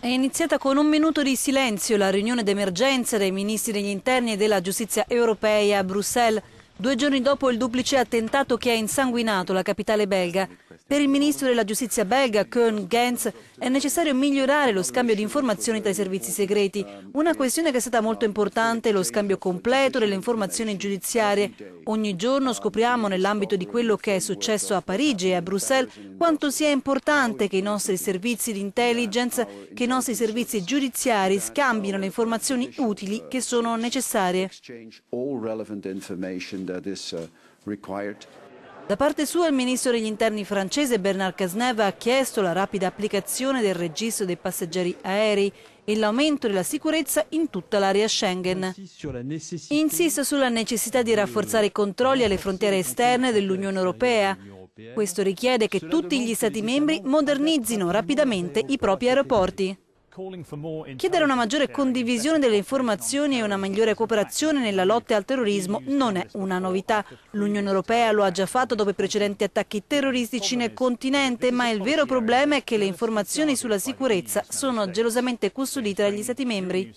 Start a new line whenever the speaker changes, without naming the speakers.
È iniziata con un minuto di silenzio la riunione d'emergenza dei ministri degli interni e della giustizia europea a Bruxelles, due giorni dopo il duplice attentato che ha insanguinato la capitale belga. Per il ministro della giustizia belga, Koen Gens, è necessario migliorare lo scambio di informazioni tra i servizi segreti. Una questione che è stata molto importante è lo scambio completo delle informazioni giudiziarie. Ogni giorno scopriamo, nell'ambito di quello che è successo a Parigi e a Bruxelles, quanto sia importante che i nostri servizi di intelligence, che i nostri servizi giudiziari scambino le informazioni utili che sono necessarie. Da parte sua il ministro degli interni francese Bernard Casneva ha chiesto la rapida applicazione del registro dei passeggeri aerei e l'aumento della sicurezza in tutta l'area Schengen. Insiste sulla necessità di rafforzare i controlli alle frontiere esterne dell'Unione Europea. Questo richiede che tutti gli Stati membri modernizzino rapidamente i propri aeroporti. Chiedere una maggiore condivisione delle informazioni e una migliore cooperazione nella lotta al terrorismo non è una novità. L'Unione Europea lo ha già fatto dopo i precedenti attacchi terroristici nel continente, ma il vero problema è che le informazioni sulla sicurezza sono gelosamente custodite dagli Stati membri.